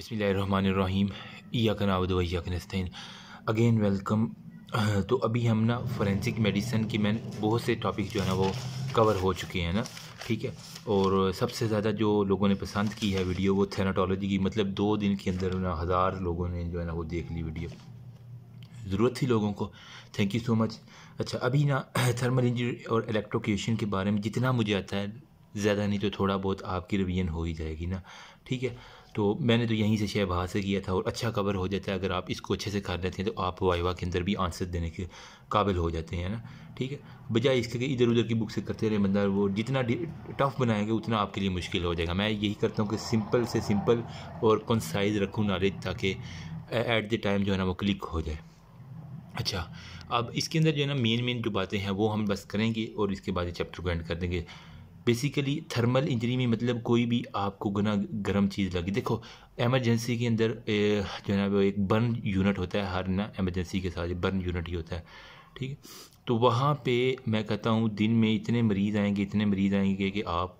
बसमीम ईयाकन again welcome तो अभी हम ना फोरेंसिक मेडिसिन की मैंने बहुत से टॉपिक जो है ना वो कवर हो चुके हैं ना ठीक है और सबसे ज़्यादा जो लोगों ने पसंद की है वीडियो वो थेनाटोलॉजी की मतलब दो दिन के अंदर ना हज़ार लोगों ने जो है ना वो देख ली वीडियो ज़रूरत थी लोगों को थैंक यू सो मच अच्छा अभी ना थर्मल इंजरी और इलेक्ट्रोक्यूशन के बारे में जितना मुझे आता है ज़्यादा नहीं तो थोड़ा बहुत आपकी रिवीजन हो ही जाएगी ना ठीक है तो मैंने तो यहीं से शेयर बाहर से किया था और अच्छा कवर हो जाता है अगर आप इसको अच्छे से कर लेते हैं तो आप वाइवा के अंदर भी आंसर देने के काबिल हो जाते हैं ना ठीक है बजाय इसके कि इधर उधर की बुक से करते रहे बंदा वो जितना टफ़ बनाएंगे उतना आपके लिए मुश्किल हो जाएगा मैं यही करता हूँ कि सिंपल से सिंपल और कंसाइज रखूँ नॉलेज ताकि एट द टाइम जो है ना वो क्लिक हो जाए अच्छा अब इसके अंदर जो है ना मेन मेन जो बातें हैं वो हम बस करेंगे और इसके बाद चैप्टर को एंड कर देंगे बेसिकली थर्मल इंजरी में मतलब कोई भी आपको गुना गर्म चीज़ लगी देखो एमरजेंसी के अंदर जो है ना एक बर्न यूनिट होता है हर ना एमरजेंसी के साथ बर्न यूनिट ही होता है ठीक है तो वहाँ पे मैं कहता हूँ दिन में इतने मरीज़ आएंगे इतने मरीज़ आएंगे कि आप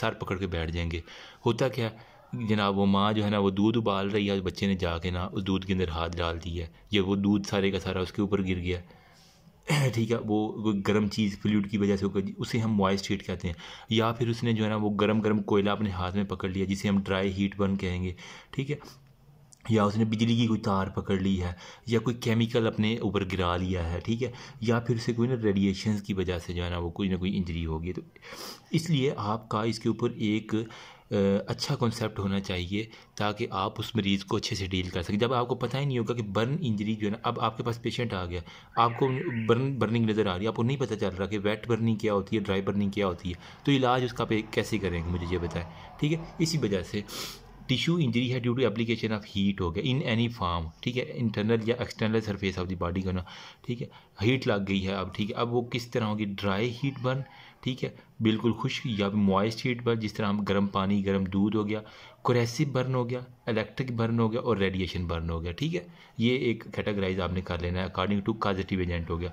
सर पकड़ के बैठ जाएंगे होता क्या जनाब वो माँ जो है ना वो दूध उबाल रही है बच्चे ने जाके ना उस दूध के अंदर हाथ डाल दिया या वो दूध सारे का सारा उसके ऊपर गिर गया ठीक है वो गर्म चीज़ फ्लूड की वजह से होकर उसे हम मॉइस्ट हीट कहते हैं या फिर उसने जो है ना वो गर्म गर्म कोयला अपने हाथ में पकड़ लिया जिसे हम ड्राई हीट बर्न कहेंगे ठीक है या उसने बिजली की कोई तार पकड़ ली है या कोई केमिकल अपने ऊपर गिरा लिया है ठीक है या फिर उसे कोई ना रेडिएशन की वजह से जो है ना वो कोई ना कोई इंजरी होगी तो इसलिए आपका इसके ऊपर एक अच्छा कॉन्सेप्ट होना चाहिए ताकि आप उस मरीज़ को अच्छे से डील कर सकें जब आपको पता ही नहीं होगा कि बर्न इंजरी जो है ना अब आपके पास पेशेंट आ गया आपको बर्न बर्निंग नज़र आ रही है आपको नहीं पता चल रहा कि वेट बर्निंग क्या होती है ड्राई बर्निंग क्या होती है तो इलाज उसका पे कैसे करेंगे मुझे ये बताएं ठीक है इसी वजह से टिश्यू इंजरी है due to application of heat हो गया इन एनी फार्म ठीक है इंटरनल या external surface of the body का ना ठीक है हीट लग गई है अब ठीक है अब वो किस तरह होगी ड्राई हीट बर्न ठीक है बिल्कुल खुश्क या मॉइस्ट हीट बर्न जिस तरह हम गर्म पानी गर्म दूध हो गया कुरेसिव बर्न हो गया इलेक्ट्रिक बर्न हो गया और रेडिएशन बर्न हो गया ठीक है ये एक कैटेगराइज आपने कर लेना है अकॉर्डिंग टू काजिटिव एजेंट हो गया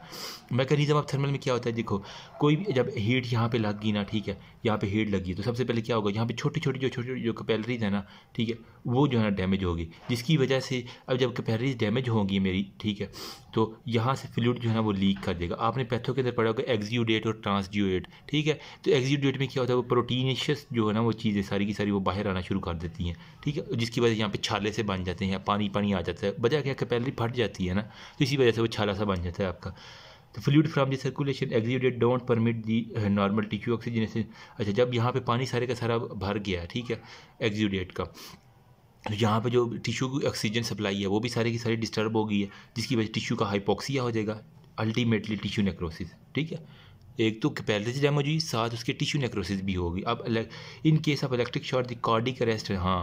मैकेनिज्म ऑफ थर्मल में क्या होता है देखो कोई भी जब हीट यहाँ पे लग गई ना ठीक है यहाँ पे हीट लगी तो सबसे पहले क्या होगा यहाँ पे छोटी छोटी जो छोटी जो कैपेलरीज है ना ठीक है वो जो है ना डैमेज होगी जिसकी वजह से अब जब कैपेलरीज डैमेज होंगी मेरी ठीक है तो यहाँ से फ्लूड जो है ना वो लीक कर देगा आपने पैथों के अंदर पढ़ा होगा एग्जीडेट और ट्रांसजियोडेट ठीक है तो एग्जिट डेट में क्या होता है वो प्रोटीनशियस जो है ना वो चीज़ें सारी की सारी वो बाहर आना शुरू कर देती हैं ठीक है जिसकी वजह से यहाँ पे छाले से बन जाते हैं पानी पानी आ जाता है वजह क्या पहले फट जाती है ना तो इसी वजह से वो छाला सा बन जाता है आपका तो fluid from the circulation exceeded don't permit the normal tissue oxygenation अच्छा जब यहाँ पे पानी सारे का सारा भर गया है ठीक है एग्जीडेट का तो यहाँ पे जो टिश्यू की ऑक्सीजन सप्लाई है वो भी सारे की सारी डिस्टर्ब हो गई है जिसकी वजह टिश्यू का हाइपोक्सिया हो जाएगा अल्टीमेटली टिश्यू नेक्रोसिस ठीक है एक तो कैपेलिटी डैमेज हुई साथ उसके टिश्यू नेक्रोसिस भी होगी अब इन केस ऑफ इलेक्ट्रिक शॉर्ट द कार्डिक अरेस्ट हाँ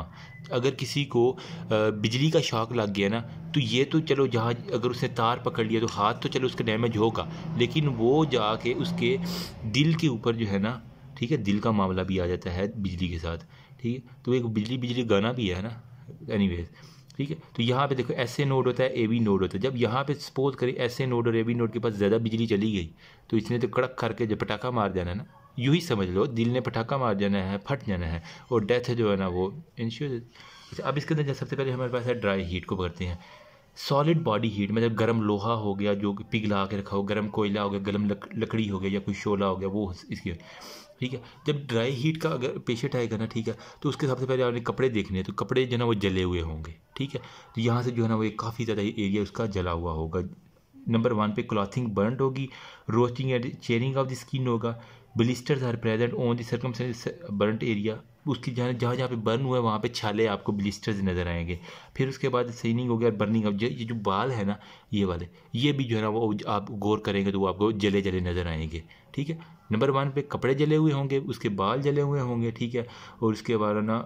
अगर किसी को बिजली का शॉक लग गया ना तो ये तो चलो जहाँ अगर उसने तार पकड़ लिया तो हाथ तो चलो उसका डैमेज होगा लेकिन वो जाके उसके दिल के ऊपर जो है ना ठीक है दिल का मामला भी आ जाता है बिजली के साथ ठीक है तो एक बिजली बिजली गाना भी है ना एनीवेज ठीक है तो यहाँ पे देखो ऐसे नोड होता है ए बी नोड होता है जब यहाँ पे सपोज करें ऐसे नोड और ए बी नोड के पास ज़्यादा बिजली चली गई तो इसने तो कड़क करके जब पटाखा मार जाना है ना यू ही समझ लो दिल ने पटाखा मार जाना है फट जाना है और डेथ जो है ना वो इंश्योर अच्छा अब इसके अंदर सबसे पहले हमारे पास है ड्राई हीट को भरते हैं सॉलिड बॉडी हीट मतलब गर्म लोहा हो गया जो पिघला के रखा हो गर्म कोयला हो गया गर्म लकड़ी हो गया या कोई शोला हो गया वो इसकी ठीक है जब ड्राई हीट का अगर पेशेंट आएगा ना ठीक है तो उसके सबसे पहले आपने कपड़े देखने हैं तो कपड़े जो है ना वो जले हुए होंगे ठीक है तो यहाँ से जो है ना वो काफ़ी ज़्यादा एरिया उसका जला हुआ होगा नंबर वन पे क्लॉथिंग बर्न होगी roasting and charring of the skin होगा blisters are present on the circum burn area उसकी जहाँ जहाँ जहाँ पे बर्न हुआ है वहाँ पे छाले आपको ब्लिस्टर्स नज़र आएंगे फिर उसके बाद सीनिंग हो गया बर्निंग अब ये जो बाल है ना ये वाले ये भी जो है ना वो आप गौर करेंगे तो वो आपको जले जले नज़र आएंगे ठीक है नंबर वन पे कपड़े जले हुए होंगे उसके बाल जले हुए होंगे ठीक है और उसके बाद ना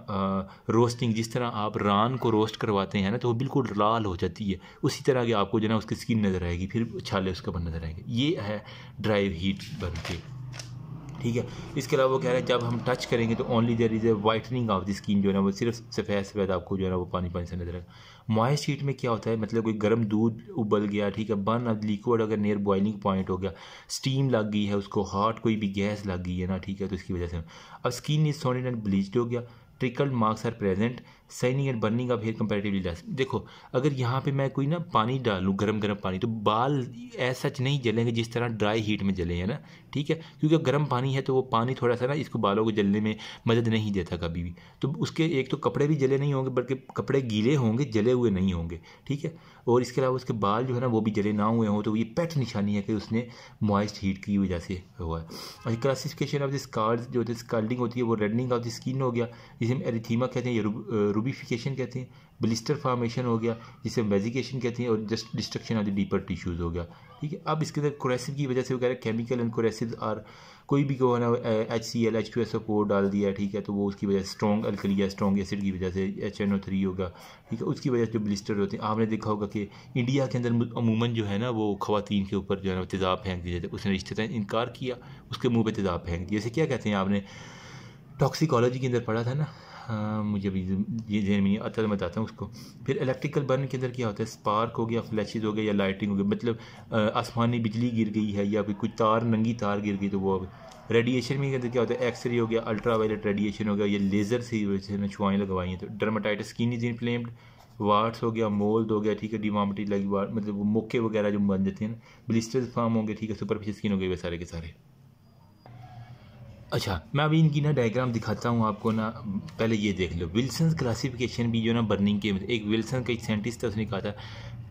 रोस्टिंग जिस तरह आप रान को रोस्ट करवाते हैं ना तो वो बिल्कुल लाल हो जाती है उसी तरह की आपको जो है ना उसकी स्किन नज़र आएगी फिर छाले उसके बन नज़र आएंगे ये है ड्राइव हीट बन के ठीक है इसके अलावा वो कह रहे हैं जब हम टच करेंगे तो only there is a whitening of the skin जो है ना वो सिर्फ सफ़ेद सफ़ेद आपको जो है ना वो पानी पानी से नजर आएगा मॉइस्ट शीट में क्या होता है मतलब कोई गर्म दूध उबल गया ठीक है बर्न अब लिक्विड अगर नियर बॉइलिंग पॉइंट हो गया स्टीम लग गई है उसको हॉट कोई भी गैस लग गई है ना ठीक है तो इसकी वजह से अब skin is singed and bleached हो गया trickled marks are present singeing and burning of hair comparatively less देखो अगर यहाँ पे मैं कोई ना पानी डालूँ गर्म गर्म पानी तो बाल ऐसा नहीं जलेंगे जिस तरह ड्राई हीट में हैं ना ठीक है क्योंकि गर्म पानी है तो वो पानी थोड़ा सा ना इसको बालों को जलने में मदद नहीं देता कभी भी तो उसके एक तो कपड़े भी जले नहीं होंगे बल्कि कपड़े गीले होंगे जले हुए नहीं होंगे ठीक है और इसके अलावा उसके बाल जो है ना वो भी जले ना हुए हों तो ये पैट निशानी है कि उसने मॉइस्ट हीट की वजह से हुआ है और क्लासिफिकेशन ऑफ द स्कार्स जो स्कार्डिंग होती है वो रेडनिंग ऑफ द स्किन हो गया जिसे हम एरिथीमा कहते हैं रूबीफिकेशन कहते हैं ब्लिस्टर फॉर्मेशन हो गया जिसे वेजिकेशन कहते हैं और just destruction of the deeper tissues हो गया ठीक है अब इसके अंदर क्रेसिड की वजह से वो कह रहे हैं केमिकल एंड क्रेसिड और कोई भी को है ना H C L H two S को डाल दिया ठीक है तो वो उसकी वजह से स्ट्रॉन्ग अल्कली या स्ट्रॉन्ग एसिड की वजह से एच एन ओ थ्री होगा ठीक है उसकी वजह से जो ब्लिस्टर होते हैं आपने देखा होगा कि इंडिया के अंदर अमूमन जो है ना वो खातन के ऊपर जो है ना तेज़ाब फेंक दिया जाता उसने रिश्ते इनकार किया उसके मुँह पर तेज़ाब फेंक दिया जैसे क्या कहते हैं आपने टॉक्सिकोलॉजी के अंदर पढ़ा था ना हाँ, मुझे अभी ये जहन में अच्छा मैं बताता हूँ उसको फिर इलेक्ट्रिकल बर्न के अंदर क्या होता है स्पार्क हो गया फ्लैशेज हो गया या लाइटिंग हो गया मतलब आसमानी बिजली गिर गई है या कोई कुछ तार नंगी तार गिर गई तो वो रेडिएशन में कहते क्या होता है एक्सरे हो गया अल्ट्रा वायलेट रेडिएशन हो गया या लेज़र से जिसने छुआएँ लगवाई हैं तो dermatitis skin is inflamed what's हो गया मोल्ड हो गया ठीक है डिमामिटी लगी वार्ड मतलब वो मौके वगैरह जो बन जाते हैं ना ब्लिस्टर्स फॉर्म होंगे ठीक है सुपरफिशियल स्किन हो गई वे सारे के सारे अच्छा मैं अभी इनकी ना डायग्राम दिखाता हूँ आपको ना पहले ये देख लो विल्सन क्लासिफिकेशन भी जो ना बर्निंग के एक विल्सन का एक साइंटिस्ट था उसने कहा था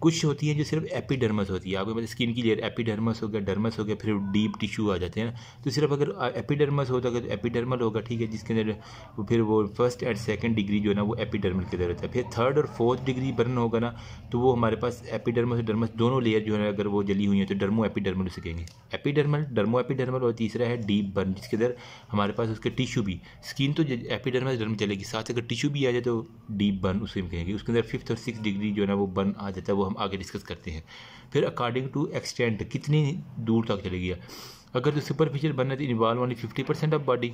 कुछ होती हैं जो सिर्फ एपिडर्मस होती है आपके पास स्किन की लेयर एपिडर्मस हो गया डर्मस हो गया फिर डीप टिश्यू आ जाते हैं ना तो सिर्फ अगर एपिडर्मस होता है तो एपिडर्मल होगा ठीक है जिसके अंदर फिर वो फर्स्ट एंड सेकेंड डिग्री जो है ना वो एपिडर्मल के अंदर होता है फिर थर्ड और फोर्थ डिग्री बर्न होगा ना तो वो हमारे पास एपिडर्मस और डर्मस दोनों लेयर जो है अगर वो जली हुई है तो डर्मो एपिडर्मल उसे कहेंगे एपिडर्मल डर्मो एपिडर्मल और तीसरा है डीप बर्न जिसके अंदर हमारे पास उसके टिश्यू भी स्किन तो एपिडर्मस डर्म चलेगी साथ अगर टिश्यू भी आ जाए तो डीप बर्न उसे कहेंगे उसके अंदर फिफ्थ और सिक्स डिग्री जो है ना वो बर्न आ जाता है वो हम आगे डिस्कस करते हैं फिर अकॉर्डिंग टू एक्सटेंट कितनी दूर तक चले गया अगर तो सुपरफिशियल बन है तो involve only fifty percent of body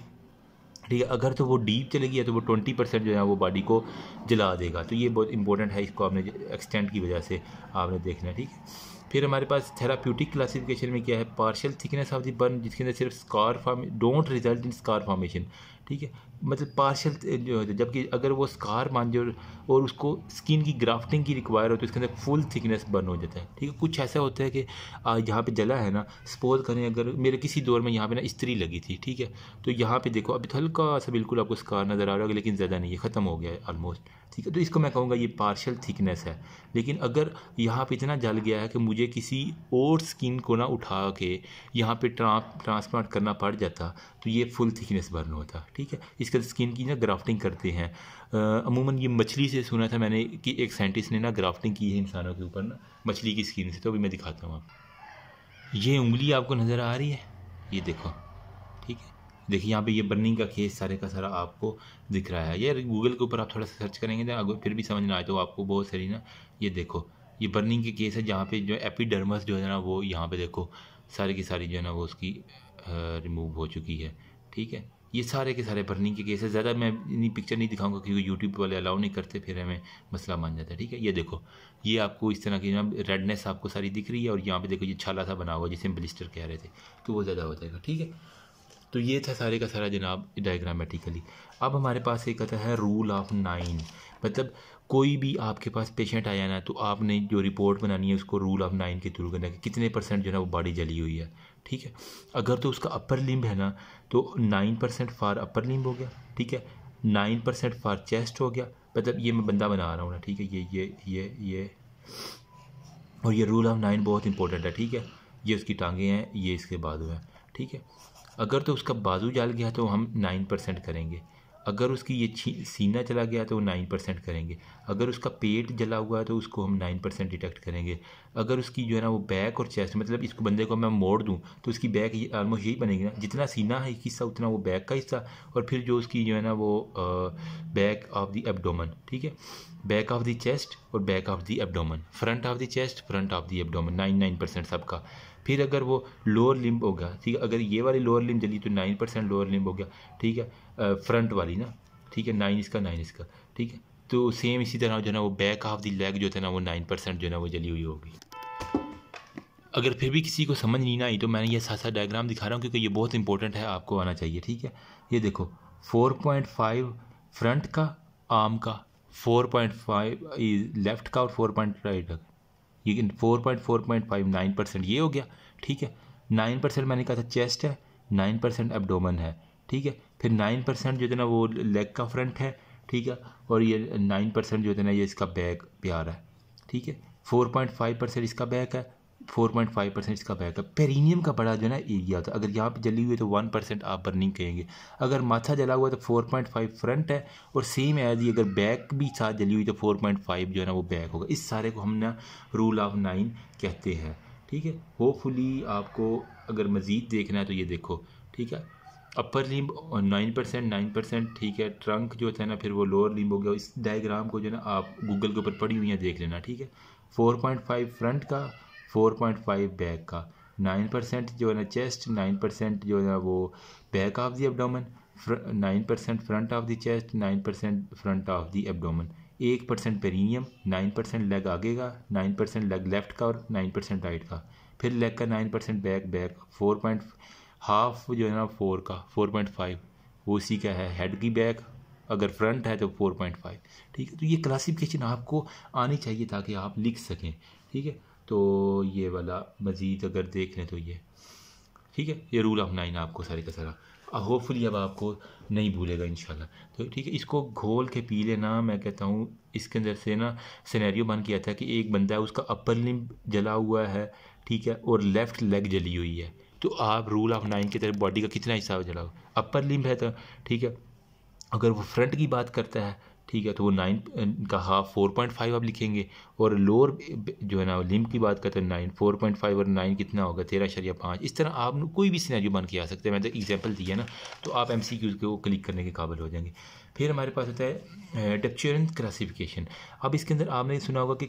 ठीक है अगर तो वो डीप चले गया तो वो ट्वेंटी परसेंट जो है वो बॉडी को जला देगा तो ये बहुत इंपॉर्टेंट है इसको आपने एक्सटेंट की वजह से आपने देखना है ठीक है फिर हमारे पास थेरापूटिक क्लासिफिकेशन में क्या है partial thickness of the burn जिसके अंदर सिर्फ scar form don't result in scar formation ठीक है मतलब पार्शल eh, जो है जबकि अगर वो स्कार मान जो और उसको स्किन की ग्राफ्टिंग की रिक्वायर हो तो इसके अंदर फुल थिकनेस बर्न हो जाता है ठीक है कुछ ऐसा होता है कि यहाँ पे जला है ना सपोज करें अगर मेरे किसी दौर में यहाँ पे ना स्त्री लगी थी ठीक है तो यहाँ पे देखो अभी तो हल्का सा बिल्कुल आपको स्कार नज़र आ रहा है लेकिन ज़्यादा नहीं है ख़त्म हो गया है ऑलमोस्ट ठीक है तो इसको मैं कहूँगा ये पार्शल थिकनेस है लेकिन अगर यहाँ पर इतना जल गया है कि मुझे किसी और स्किन को ना उठा के यहाँ पर ट्रांसप्लांट करना पड़ जाता तो ये फुल थिकनेस बर्न होता ठीक है इसके आर्टिफिशियल स्किन की ना ग्राफ्टिंग करते हैं अमूमन ये मछली से सुना था मैंने कि एक साइंटिस्ट ने ना ग्राफ्टिंग की है इंसानों के ऊपर ना मछली की स्किन से तो अभी मैं दिखाता हूँ आपको ये उंगली आपको नज़र आ रही है ये देखो ठीक है देखिए यहाँ पे ये बर्निंग का केस सारे का सारा आपको दिख रहा है यार गूगल के ऊपर आप थोड़ा सा सर्च करेंगे ना अगर फिर भी समझ ना आए तो आपको बहुत सारी ना ये देखो ये बर्निंग के केस है जहाँ पे जो एपीडर्मस जो है ना वो यहाँ पे देखो सारी की सारी जो है ना वो उसकी रिमूव हो चुकी है ठीक है ये सारे के सारे बर्निंग के केसेस ज़्यादा मैं इतनी पिक्चर नहीं दिखाऊंगा क्योंकि यूट्यूब वाले अलाउ नहीं करते फिर हमें मसला मान जाता है ठीक है ये देखो ये आपको इस तरह की रेडनेस आपको सारी दिख रही है और यहाँ पे देखो ये छाला सा बना हुआ जिसे हम ब्लिस्टर कह रहे थे तो वो ज़्यादा हो जाएगा ठीक है तो ये था सारे का सारा जनाब डायग्रामेटिकली अब हमारे पास एक आता है रूल ऑफ नाइन मतलब कोई भी आपके पास पेशेंट आया ना तो आपने जो रिपोर्ट बनानी है उसको रूल ऑफ नाइन के थ्रू करना है कि कितने परसेंट जो है वो बॉडी जली हुई है ठीक है अगर तो उसका अपर लिम्ब है ना तो nine percent for upper limb हो गया ठीक है नाइन परसेंट फार चेस्ट हो गया मतलब ये मैं बंदा बना रहा हूँ ना ठीक है ये ये ये ये और ये रूल ऑफ नाइन बहुत इंपॉर्टेंट है ठीक है ये उसकी टांगे हैं ये इसके बाजू हैं ठीक है अगर तो उसका बाजू जल गया तो हम नाइन परसेंट करेंगे अगर उसकी ये सीना चला गया तो वो नाइन परसेंट करेंगे अगर उसका पेट जला हुआ है तो उसको हम नाइन परसेंट डिटेक्ट करेंगे अगर उसकी जो है ना वो बैक और चेस्ट मतलब इसको बंदे को मैं मोड़ दूँ तो उसकी बैक ऑलमोस्ट यही बनेगी ना जितना सीना है हिस्सा उतना वो बैक का हिस्सा और फिर जो उसकी जो है ना वो बैक ऑफ द एबडोमन ठीक है बैक ऑफ द चेस्ट और back of the abdomen front of the chest front of the abdomen nine nine percent सबका फिर अगर वो लोअर लिम्ब होगा ठीक है अगर ये वाली लोअर लिम्ब जली तो नाइन परसेंट लोअर लिम्ब हो गया ठीक है फ्रंट वाली ना ठीक है नाइन इसका नाइन इसका ठीक है तो सेम इसी तरह जो है ना वो बैक ऑफ दी लेग जो था ना वो नाइन परसेंट जो है ना वो जली हुई होगी अगर फिर भी किसी को समझ नहीं ना आई तो मैंने ये साथ साथ डायग्राम दिखा रहा हूँ क्योंकि ये बहुत इंपॉर्टेंट है आपको आना चाहिए ठीक है ये देखो फोर पॉइंट फाइव फ्रंट का आर्म का फोर पॉइंट फाइव लेफ्ट का और फोर पॉइंट राइट का ये four point four point five nine percent ये हो गया ठीक है नाइन परसेंट मैंने कहा था चेस्ट है नाइन परसेंट एबडोमन है ठीक है फिर नाइन परसेंट जो है ना वो लेग का फ्रंट है ठीक है और ये नाइन परसेंट जो है ना ये इसका बैक प्यार है ठीक है फोर पॉइंट फाइव परसेंट इसका बैक है फोर पॉइंट फाइव परसेंट इसका बैकअप पेरीनियम का बड़ा जो है ना एरिया होता है अगर यहाँ पे जली हुई तो वन परसेंट आप बर्निंग कहेंगे अगर माथा जला हुआ तो फोर पॉइंट फाइव फ्रंट है और सेम एज ये अगर बैक भी साथ जली हुई तो फोर पॉइंट फाइव जो है ना वो बैक होगा इस सारे को हम ना रूल ऑफ नाइन कहते हैं ठीक है होपफुली आपको अगर मज़ीद देखना है तो ये देखो ठीक है upper limb nine percent nine percent ठीक है ट्रंक जो था ना फिर वो लोअर लिम्ब हो गया इस डायग्राम को जो है ना आप गूगल के ऊपर पड़ी हुई हैं देख लेना ठीक है फोर पॉइंट फाइव फ्रंट का फोर पॉइंट फाइव बैक का नाइन परसेंट जो है ना चेस्ट नाइन परसेंट जो है ना वो back of the abdomen nine percent front of the chest nine percent front of the abdomen एक percent perineum nine percent leg आगे का नाइन परसेंट लेग लेफ्ट का और नाइन परसेंट राइट का फिर लेग का nine percent back back four point half जो है ना फोर का फोर पॉइंट फाइव वो उसी का है हेड की बैक अगर फ्रंट है तो फोर पॉइंट फाइव ठीक है तो ये क्लासिफिकेशन आपको आनी चाहिए ताकि आप लिख सकें ठीक है तो ये वाला मज़ीद अगर देख लें तो ये ठीक है ये रूल ऑफ नाइन आपको सारे का सारा होपफुली अब आपको नहीं भूलेगा इन तो ठीक है इसको घोल के पी लेना मैं कहता हूँ इसके अंदर से ना सिनेरियो बन किया था कि एक बंदा है उसका अपर लिम जला हुआ है ठीक है और लेफ़्ट लेग जली हुई है तो आप रूल ऑफ नाइन के तरफ बॉडी का कितना हिस्सा जलाओ अपर लिम है तो ठीक है अगर वो फ्रंट की बात करता है ठीक है तो वो नाइन का हाफ फोर पॉइंट फाइव आप लिखेंगे और लोअर जो है ना लिम्प की बात करते हैं नाइन फोर पॉइंट फाइव और नाइन कितना होगा तेरह शरिया पाँच इस तरह आप कोई भी सिनेरियो बन के आ सकते हैं मैंने तो एग्जाम्पल दिया ना तो आप एम सी क्यूज़ को क्लिक करने के काबिल हो जाएंगे फिर हमारे पास होता है टेक्चुरन क्लासीफिकेशन अब इसके अंदर आपने सुना होगा कि,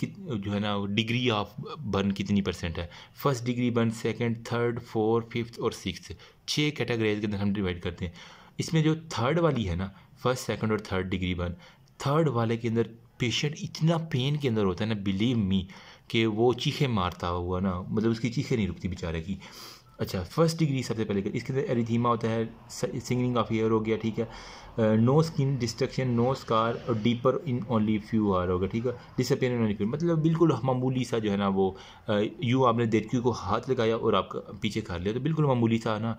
कि जो है ना डिग्री ऑफ बर्न कितनी परसेंट है first degree burn second third fourth fifth और सिक्स छः कैटेगरीज के अंदर हम डिवाइड करते हैं इसमें जो थर्ड वाली है ना फर्स्ट सेकंड और थर्ड डिग्री बर्न थर्ड वाले के अंदर पेशेंट इतना पेन के अंदर होता है ना बिलीव मी कि वो चीखे मारता हुआ ना मतलब उसकी चीखे नहीं रुकती बेचारे की अच्छा फर्स्ट डिग्री सबसे पहले इसके अंदर एरिथीमा होता है सिंगिंग ऑफ ईयर हो गया ठीक है no skin destruction no scar और deeper in only few hours होगा ठीक है डिसअपेयर ओनली फ्यू मतलब बिल्कुल मामूली सा जो है ना वो यूँ आपने देटक्यू को हाथ लगाया और आपका पीछे खा लिया तो बिल्कुल मामूली सा ना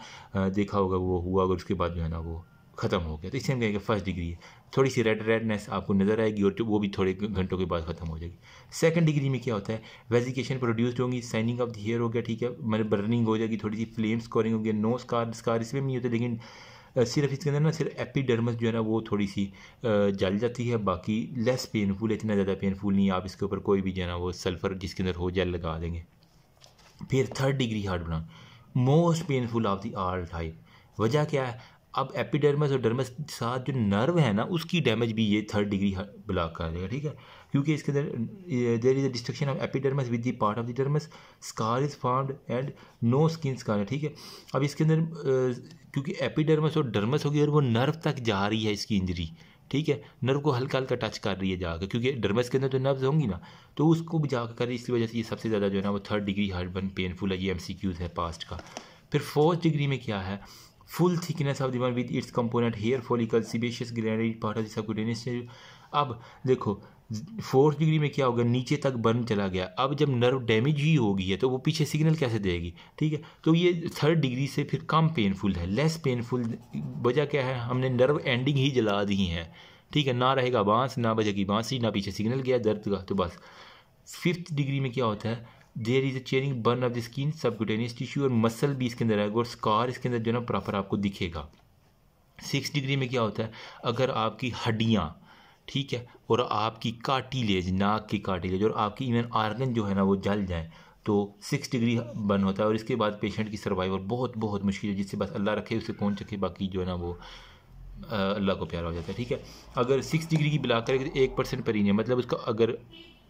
देखा होगा वो हुआ अगर उसके बाद जो है ना वो ख़त्म हो गया तो इससे हम कहेंगे फर्स्ट डिग्री है थोड़ी सी रेड रेडनेस आपको नज़र आएगी और वो भी थोड़े घंटों के बाद ख़त्म हो जाएगी सेकंड डिग्री में क्या होता है वेजिकेशन प्रोड्यूस्ड होंगी साइनिंग ऑफ द हेयर हो गया ठीक है मतलब बर्निंग हो जाएगी थोड़ी सी फ्लेम स्कोरिंग होगी नो स्कार स्कार इसमें भी नहीं होते लेकिन सिर्फ इसके अंदर ना सिर्फ एपीडर्मस जो है ना वो थोड़ी सी जल जाती है बाकी लेस पेनफुल इतना ज़्यादा पेनफुल नहीं आप इसके ऊपर कोई भी जो है ना वो सल्फ़र जिसके अंदर हो जेल लगा देंगे फिर थर्ड डिग्री हार्ट बना most painful of the all type वजह क्या है अब एपिडर्मस और डर्मस के साथ जो नर्व है ना उसकी डैमेज भी ये थर्ड डिग्री ब्लॉक कर देगा ठीक है क्योंकि इसके अंदर there is a destruction of epidermis with the part of the dermis scar is formed and no skin scar है ठीक है अब इसके अंदर क्योंकि एपिडर्मस और डर्मस होगी और वो नर्व तक जा रही है इसकी इंजरी ठीक है नर्व को हल्का हल्का टच कर रही है जाकर क्योंकि डर्मस के अंदर जो नर्व्स होंगी ना तो उसको भी जाकर कर इसकी वजह से ये सबसे ज़्यादा जो है ना वो third degree hard burn painful है ये एम है पास्ट का फिर फोर्थ डिग्री में क्या है फुल थिकनेस ऑफ दिमाग with its component hair follicle sebaceous sebaceous part of of अब देखो फोर्थ डिग्री में क्या होगा नीचे तक बर्न चला गया अब जब नर्व डैमेज ही होगी है तो वो पीछे सिग्नल कैसे देगी ठीक है तो ये थर्ड डिग्री से फिर कम पेनफुल है लेस पेनफुल वजह क्या है हमने नर्व एंडिंग ही जला दी है ठीक है ना रहेगा बांस ना बजेगी बांसी ना पीछे सिग्नल गया दर्द का तो बस फिफ्थ डिग्री में क्या होता है there is a charring burn of the skin subcutaneous tissue और मसल भी इसके अंदर आएगा और स्कार इसके अंदर जो है ना प्रॉपर आपको दिखेगा सिक्स डिग्री में क्या होता है अगर आपकी हड्डियाँ ठीक है और आपकी काटीलेज नाक की काटीलेज और आपकी इवन आर्गन जो है ना वो जल जाए तो सिक्स डिग्री बर्न होता है और इसके बाद पेशेंट की सर्वाइवल बहुत बहुत मुश्किल है जिससे बस अल्लाह रखे उसे कौन चखे बाकी जो है ना वो अल्लाह को प्यारा हो जाता है ठीक है अगर सिक्स डिग्री की बिला करें तो एक परसेंट पर ही मतलब उसका अगर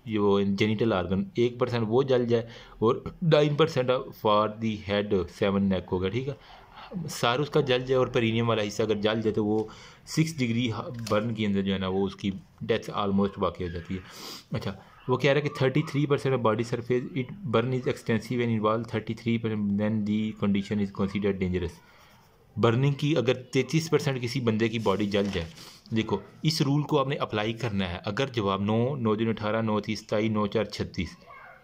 ये वो जेनिटल आर्गन एक परसेंट वो जल जाए और nine percent for the head seven neck होगा ठीक है सार उसका जल जाए और पेरीनियम वाला हिस्सा अगर जल जाए तो वो सिक्स डिग्री बर्न के अंदर जो है ना वो उसकी डेथ आलमोस्ट वाकई हो जाती है अच्छा वो कह रहा है कि thirty three percent of body surface it burn is extensive and involve thirty three percent than the condition is considered dangerous burning की अगर तैंतीस परसेंट किसी बंदे की बॉडी जल जाए देखो इस रूल को आपने अप्लाई करना है अगर जवाब नौ नौ दिन अठारह नौ तीस सताई नौ चार छत्तीस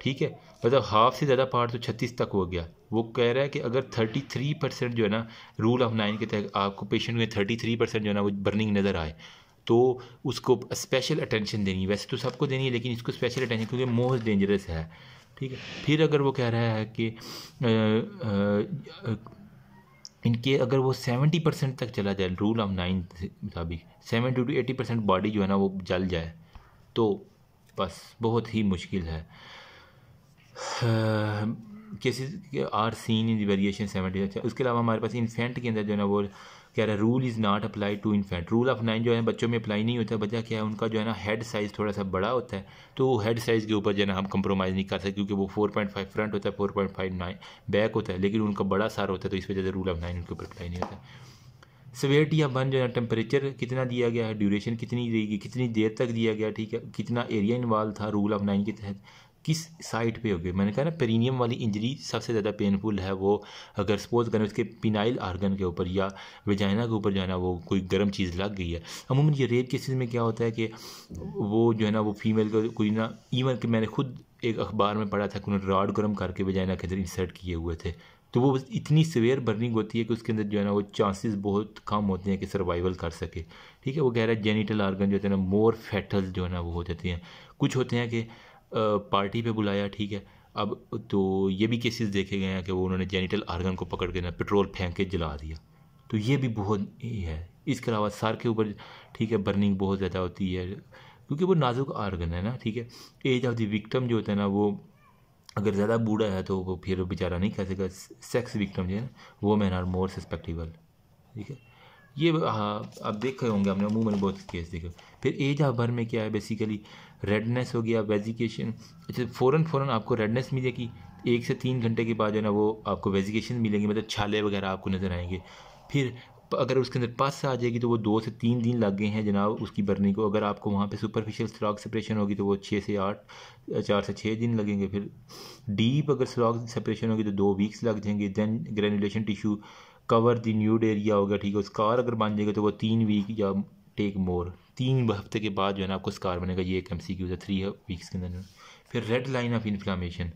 ठीक है मतलब हाफ से ज़्यादा पार्ट तो छत्तीस तक हो गया वो कह रहा है कि अगर थर्टी थ्री परसेंट जो है ना रूल ऑफ नाइन के तहत आपको पेशेंट में थर्टी थ्री परसेंट जो है ना वो बर्निंग नज़र आए तो उसको स्पेशल अटेंशन देनी है वैसे तो सबको देनी है लेकिन इसको स्पेशल अटेंशन क्योंकि मोस्ट डेंजरस है ठीक है फिर अगर वो कह रहा है कि आ, आ, आ, इनके अगर वो सेवेंटी परसेंट तक चला जाए रूल ऑफ नाइन मुताबिक seventy two eighty percent body जो है ना वो जल जाए तो बस बहुत ही मुश्किल है cases are seen in variation seventy अच्छा उसके अलावा हमारे पास इन्फेंट के अंदर जो है ना वो कह रहा है rule is not apply to infant rule of nine जो है बच्चों में अप्लाई नहीं होता बच्चा क्या है उनका जो है ना हेड साइज़ थोड़ा सा बड़ा होता है तो वो हेड साइज़ के ऊपर जो है ना हम कंप्रोमाइज़ नहीं कर सकते क्योंकि वो फोर पॉइंट फाइव फ्रंट होता है four point five nine back होता है लेकिन उनका बड़ा सार होता है तो इस वजह से रूल ऑफ नाइन उनके ऊपर अप्लाई नहीं होता सवेट या वन जो है टेम्परेचर कितना दिया गया है ड्यूरेशन कितनी रहेगी कितनी देर तक दिया गया ठीक है कितना एरिया इन्वॉल्व था रूल ऑफ नाइन के तहत किस साइड पे होगी मैंने कहा ना पेरिनियम वाली इंजरी सबसे ज़्यादा पेनफुल है वो अगर सपोज करें उसके पिनाइल आर्गन के ऊपर या वेजाइना के ऊपर जो है ना वो कोई गर्म चीज़ लग गई है अमूमन ये रेप केसेस में क्या होता है कि वो जो है ना वो फीमेल को कोई ना इवन कि मैंने खुद एक अखबार में पढ़ा था कि उन्होंने रॉड गर्म करके वेजाइना के अंदर इंसर्ट किए हुए थे तो वो इतनी सवेयर बर्निंग होती है कि उसके अंदर जो है ना वो चांसेस बहुत कम होते हैं कि सर्वाइवल कर सके ठीक है वो कह रहा है जेनिटल आर्गन जो होते हैं ना मोर फैटल जो है ना वो हो जाते हैं कुछ होते हैं कि पार्टी पे बुलाया ठीक है अब तो ये भी केसेस देखे गए हैं कि वो उन्होंने जेनिटल आर्गन को पकड़ के ना पेट्रोल फेंक के जला दिया तो ये भी बहुत ही है इसके अलावा सर के ऊपर ठीक है बर्निंग बहुत ज़्यादा होती है क्योंकि वो नाजुक आर्गन है ना ठीक है एज ऑफ द विक्टम जो होता है ना वो अगर ज़्यादा बूढ़ा है तो वो फिर बेचारा नहीं कह सकेगा सेक्स विक्टम जो है ना मैन आर मोर सस्पेक्टिबल ठीक है ये हाँ आप देखे होंगे हमने अमूमन बहुत केस देखे फिर एज ऑफ भर में क्या है बेसिकली रेडनेस हो गया वेजिकेशन अच्छा फ़ौरन फ़ौरन आपको रेडनेस मिलेगी एक से तीन घंटे के बाद जो है ना वो आपको वेजिकेशन मिलेंगी मतलब छाले वगैरह आपको नज़र आएंगे फिर अगर उसके अंदर पस आ जाएगी तो वो दो से तीन दिन लग गए हैं जनाब उसकी बर्निंग को अगर आपको वहाँ पे सुपरफिशियल स्लॉग सेपरेशन होगी तो वो छः से आठ चार से छः दिन लगेंगे फिर डीप अगर स्लॉग सेपरेशन होगी तो दो वीक्स लग जाएंगे then granulation tissue cover the nude area हो गया ठीक है स्कार अगर बन जाएगा तो वो तीन वीक या टेक मोर तीन हफ्ते के बाद जो है ना आपको स्कार बनेगा ये एक एम सी क्यूज है थ्री वीक्स के अंदर फिर red line of inflammation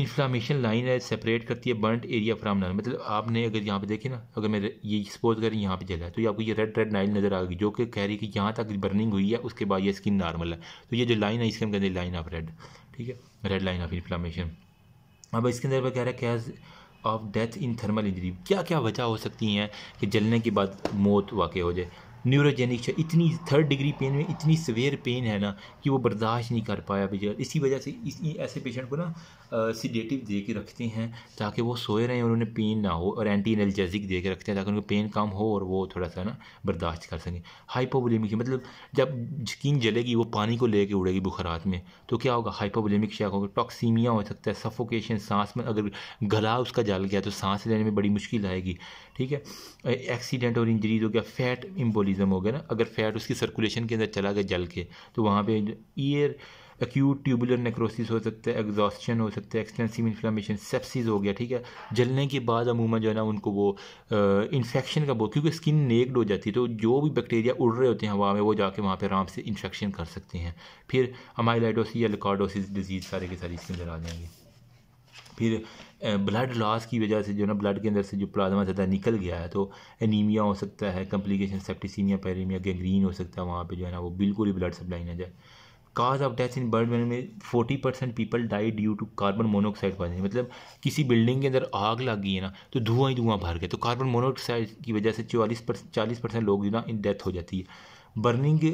inflammation line है सेपरेट करती है बर्नड एरिया फ्राम नॉन मतलब आपने अगर यहाँ पे देखे ना अगर मैं ये सपोज करें यहाँ पे जला है तो ये आपको ये रेड रेड लाइन नज़र आ गई जो कि कह रही है कि यहाँ तक बर्निंग हुई है उसके बाद ये स्किन नॉर्मल है तो ये जो लाइन है इसके हम कहते हैं लाइन ऑफ रेड ठीक है रेड लाइन ऑफ इन्फ्लामेशन अब इसके अंदर वह कह रहा है क्या of death in thermal injury क्या क्या वजह हो सकती हैं कि जलने के बाद मौत वाक़ हो जाए न्यूरोजेनिक इतनी थर्ड डिग्री पेन में इतनी सवेयर पेन है ना कि वो बर्दाश्त नहीं कर पाया बेचारा इसी वजह से इस ऐसे पेशेंट को ना सीडेटिव दे के रखते हैं ताकि वो सोए रहें और उन्हें पेन ना हो और एंटी एनर्जेजिक दे के रखते हैं ताकि उनको पेन कम हो और वो थोड़ा सा ना बर्दाश्त कर सकें हाइपोवोलेमिक मतलब जब स्किन जलेगी वो पानी को लेके उड़ेगी बुखारात में तो क्या होगा हाइपोवोलेमिक शेक होगा टॉक्सीमिया हो सकता है सफोकेशन सांस में मतलब अगर गला उसका जल गया तो सांस लेने में बड़ी मुश्किल आएगी ठीक है एक्सीडेंट और इंजरीज हो गया फैट इम्बोलिज्म हो गया ना अगर फैट उसकी सर्कुलेशन के अंदर चला गया जल के तो वहाँ पे ईयर एक्यूट ट्यूबुलर नेक्रोसिस हो सकता है एग्जॉस्टन हो सकता है एक्सटेंसिव इन्फ्लामेशन सेप्सिस हो गया ठीक है जलने के बाद अमूमा जो है ना उनको वो इन्फेक्शन का बहुत क्योंकि स्किन नेक्ड हो जाती है तो जो भी बैक्टीरिया उड़ रहे होते हैं हवा में वो जाके वहाँ पर आराम से इन्फेक्शन कर सकते हैं फिर अमाइलाइडोसिस या लिकॉडोसिस डिजीज़ सारे के सारे इसके अंदर आ जाएंगे फिर ब्लड लॉस की वजह से जो ना ब्लड के अंदर से जो प्लाज्मा ज़्यादा निकल गया है तो एनीमिया हो सकता है कम्प्लिकेशन सेप्टिसीमिया पैरीमिया गैंग्रीन हो सकता है वहाँ पे जो है ना वो बिल्कुल ही ब्लड सप्लाई ना जाए cause of death in burn में forty percent people die due to carbon monoxide poison मतलब किसी बिल्डिंग के अंदर आग लग गई है ना तो धुआं ही धुआं भर गया तो कार्बन मोनोऑक्साइड की वजह से चौवालीस परसेंट चालीस परसेंट लोग जो ना इन डेथ हो जाती है बर्निंग के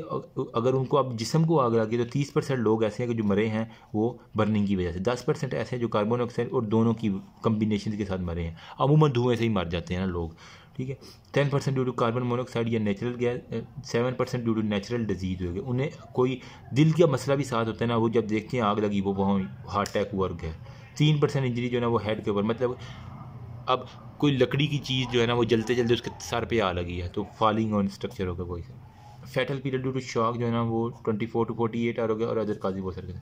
अगर उनको आप जिसम को आग लगे तो तीस परसेंट लोग ऐसे हैं कि जो मरे हैं वो बर्निंग की वजह से दस परसेंट ऐसे हैं जो कार्बन डाइऑक्साइड और दोनों की कम्बिनेशन के साथ मरे हैं अमूमन धुएं से ही मर जाते हैं ना लोग ठीक है ten percent due to carbon monoxide या natural gas seven percent due to natural disease हो गए उन्हें कोई दिल का मसला भी साथ होता है ना वो जब देखते हैं आग लगी वो वहाँ हार्ट अटैक हुआ है तीन परसेंट इंजरी जो है ना वो हेड के ऊपर मतलब अब कोई लकड़ी की चीज़ जो है ना वो जलते जलते उसके सर पे आ लगी है तो फॉलिंग ऑन स्ट्रक्चर होगा कोई सा fatal period due to shock जो है ना वो twenty four to forty eight hours हो गया और अदर काजी बहुत सारे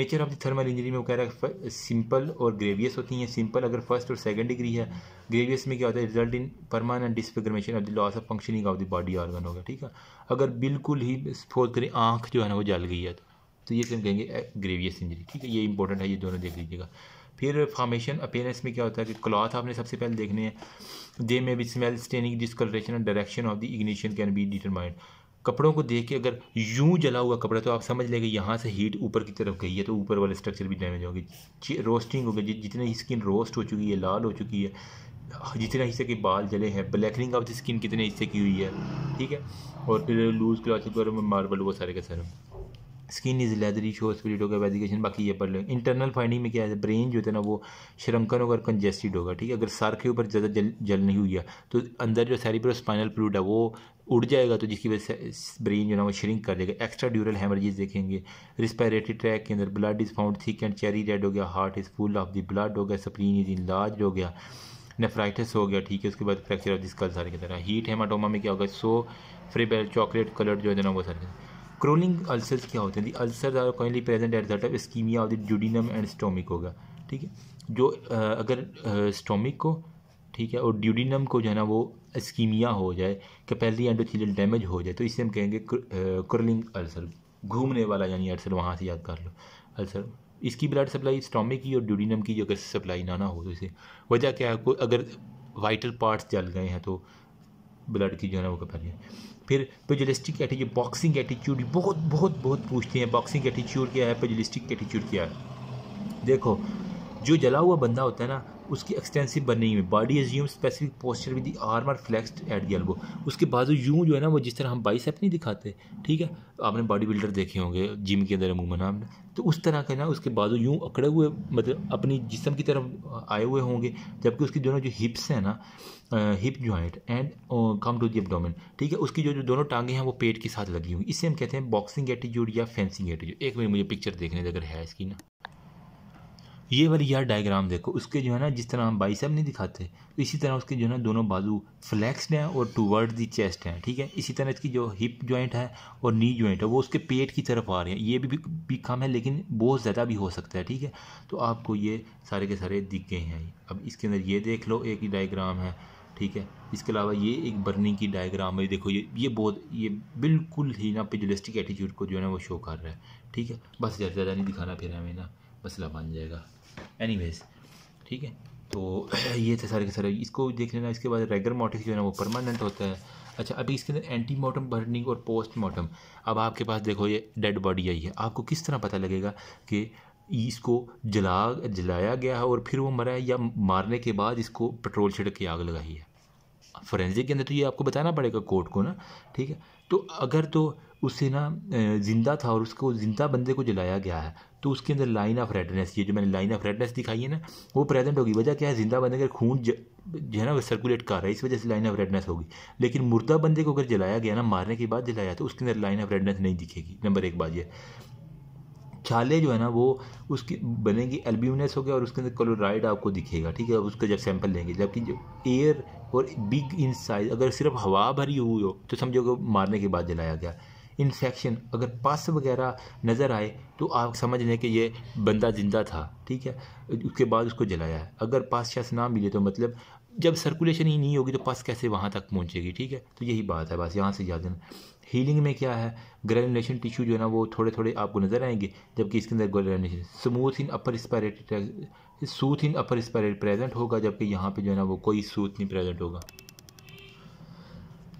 nature of the thermal injury में वो कह रहा है सिंपल और ग्रेवियस होती हैं सिंपल अगर फर्स्ट और सेकेंड डिग्री है ग्रेवियस में क्या होता है result in permanent disfigurement of the loss of functioning of the body organ होगा ठीक है अगर बिल्कुल ही सपोज करें आँख जो है ना वो जल गई है तो ये हम कहेंगे ग्रेवियस इंजरी ठीक है ये इंपॉर्टेंट है ये दोनों देख लीजिएगा फिर फॉर्मेशन अपेयरेंस में क्या होता है कि क्लॉथ आपने सबसे पहले देखने हैं they may be smell staining discolouration and direction of the ignition can be determined कपड़ों को देख के अगर यूं जला हुआ कपड़ा तो आप समझ लेंगे यहाँ से हीट ऊपर की तरफ गई है तो ऊपर वाले स्ट्रक्चर भी डैमेज हो रोस्टिंग हो गई जितनी स्किन रोस्ट हो चुकी है लाल हो चुकी है जितने हिस्से के बाल जले हैं ब्लैकनिंग ऑफ द स्किन कितने हिस्से की हुई है ठीक है और फिर लूज क्लास और मार्बल वो सारे का सर skin is leathery show split होगा वेजिकेशन बाकी ये पढ़ लो इंटरनल फाइंडिंग में क्या है ब्रेन जो है ना वो श्रंकन होगा और कंजेस्टेड होगा ठीक है अगर सर के ऊपर ज़्यादा जल जल नहीं हुई है तो अंदर जो सेरिब्रो स्पाइनल फ्लूड है वो उड़ जाएगा तो जिसकी वजह से ब्रेन जो ना वो श्रिंक कर जाएगा एक्स्ट्रा ड्यूरल हेमरेजेस देखेंगे रिस्पायरेटरी ट्रैक के अंदर blood is found thick and cherry red हो गया heart is full of the blood हो गया स्प्रीन इज लार्ज हो गया नेफ्राइटिस हो गया ठीक है उसके बाद फ्रैक्चर ऑफ दिस्कल सारे की तरह हीट हेमाटोमा में क्या होगा सो फ्रीबेल चॉकलेट कलर जो है ना वो सारे क्रोलिंग अल्सर्स क्या होते हैं the ulcer are commonly present at the of ischaemia of the duodenum and stomach होगा ठीक है जो आ, अगर स्टोमिक को ठीक है और ड्यूडिनम को जो है ना वो स्कीमिया हो जाए कैपेली एंडोथीलियल डैमेज हो जाए तो इसे हम कहेंगे कर्लिंग अल्सर घूमने वाला यानी अल्सर वहाँ से याद कर लो अल्सर इसकी ब्लड सप्लाई स्टोमिक की और ड्यूडिनम की अगर सप्लाई ना ना हो तो इसे वजह क्या है कोई अगर वाइटल पार्ट्स जल गए हैं तो ब्लड की जो है ना वो कैपेली फिर पेजलिस्टिक एटीट्यूड बॉक्सिंग एटीट्यूड बहुत बहुत बहुत पूछते हैं बॉक्सिंग एटीट्यूड क्या है पेजलिस्टिक एटीट्यूड क्या है देखो जो जला हुआ बंदा होता है ना उसकी एक्सटेंसिव बनी हुई body assume specific posture with arm और फ्लेक्स्ड एट दी एल्बो उसके बाजू यूं जो है ना वो जिस तरह हम बाइसेप नहीं दिखाते ठीक है आपने बॉडी बिल्डर देखे होंगे जिम के अंदर अमूमन आपने तो उस तरह के ना उसके बाजू यूं अकड़े हुए मतलब अपनी जिसम की तरफ आए हुए होंगे जबकि उसकी दोनों जो हिप्स हैं ना hip joint and come to the abdomen ठीक है उसकी जो जो दोनों टांगे हैं वो पेट के साथ लगी हुई इसे हम कहते हैं बॉक्सिंग एटीट्यूड या फेंसिंग एटीट्यूड एक मिनट मुझे पिक्चर देखने अगर है इसकी ना ये वाली यार डायग्राम देखो उसके जो है ना जिस तरह हम बाई सब नहीं दिखाते तो इसी तरह उसके जो है ना दोनों बाजू फ्लैक्सड हैं और टूवर्ड दी चेस्ट हैं ठीक है इसी तरह इसकी जो हिप जॉइंट है और नी जॉइंट है वो उसके पेट की तरफ आ रहे हैं ये भी, भी, भी कम है लेकिन बहुत ज़्यादा भी हो सकता है ठीक है तो आपको ये सारे के सारे दिख गए हैं अब इसके अंदर ये देख लो एक ही डायग्राम है ठीक है इसके अलावा ये एक बर्निंग की डायग्राम है देखो ये ये बहुत ये बिल्कुल ही ना पिजुलिस्टिक एटीट्यूड को जो है ना वो शो कर रहा है ठीक है बस ज़्यादा नहीं दिखाना फिर हमें ना मसला बन जाएगा एनी ठीक है तो ये थे सारे के सारे इसको देख लेना इसके बाद रेगर मोटिस जो है ना वो परमानेंट होता है अच्छा अभी इसके अंदर एंटी मोटम बर्निंग और पोस्ट मार्टम अब आपके पास देखो ये डेड बॉडी आई है आपको किस तरह पता लगेगा कि इसको जला जलाया गया है और फिर वो मरा है या मारने के बाद इसको पेट्रोल छिड़क के आग लगाई है फोरेंसिक के अंदर तो ये आपको बताना पड़ेगा कोर्ट को ना ठीक है तो अगर तो उससे ना जिंदा था और उसको जिंदा बंदे को जलाया गया है तो उसके अंदर लाइन ऑफ रेडनेस ये जो मैंने लाइन ऑफ रेडनेस दिखाई है ना वो प्रेजेंट होगी वजह क्या है जिंदा बंदे अगर खून जो है ना वो सर्कुलेट कर रहा है इस वजह से लाइन ऑफ रेडनेस होगी लेकिन मुर्दा बंदे को अगर जलाया गया ना मारने के बाद जलाया तो उसके अंदर लाइन ऑफ रेडनेस नहीं दिखेगी नंबर एक बात ये छाले जो है ना वो उसकी बनेगी एल्ब्यूमिनस हो गया और उसके अंदर क्लोराइड आपको दिखेगा ठीक है उसका जब सैंपल लेंगे जबकि जब एयर और बिग इन साइज अगर सिर्फ हवा भरी हुई हो तो समझो मारने के बाद जलाया गया इन्फेक्शन अगर पस वगैरह नज़र आए तो आप समझ लें कि ये बंदा ज़िंदा था ठीक है उसके बाद उसको जलाया है अगर पास शस ना मिले तो मतलब जब सर्कुलेशन ही नहीं होगी तो पस कैसे वहाँ तक पहुँचेगी ठीक है तो यही बात है बस यहाँ से याद देना हीलिंग में क्या है ग्रेनुलेशन टिश्यू जो है ना वो थोड़े थोड़े आपको नज़र आएंगे जबकि इसके अंदर granulation smooth in upper respiratory soot in upper respiratory present होगा जबकि यहाँ पे जो है ना वो कोई सूथ नहीं प्रेजेंट होगा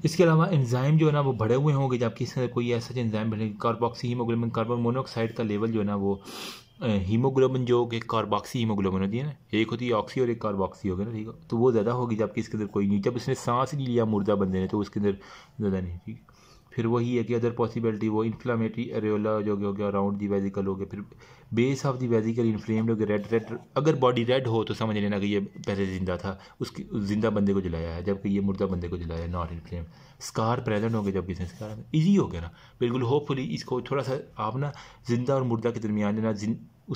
इसके अलावा एंजाइम जो है ना वो बढ़े हुए होंगे जबकि इसके कोई ऐसा एंजाइम भरे कार्बोक्सी हीमोग्लोबिन कार्बन मोनोऑक्साइड का लेवल जो है ना वो हीमोग्लोबिन जो कि कार्बोक्सी हीमोग्लोबिन होती है ना एक होती है ऑक्सी और एक कार्बोक्सी होगी ना ठीक है तो वो ज़्यादा होगी जबकि इसके अंदर कोई नहीं जब इसने सांस नहीं लिया मुर्दा बंदे ने तो उसके अंदर ज़्यादा नहीं ठीक है फिर वही है कि अदर पॉसिबिलिटी वो इन्फ्लामेटरी एरियोला जो हो गया अराउंड दी वेजिकल हो गया फिर base of the vesicle inflamed हो गया रेड रेड अगर बॉडी रेड हो तो समझ लेना कि ये पहले जिंदा था उसकी जिंदा बंदे को जलाया है जबकि ये मुर्दा बंदे को जलाया है नॉट इन्फ्लेम स्कार प्रेजेंट हो गए जब किसी स्कार ईजी हो गया ना बिल्कुल होपफुली इसको थोड़ा सा आप ना जिंदा और मुर्दा के दरमियान ना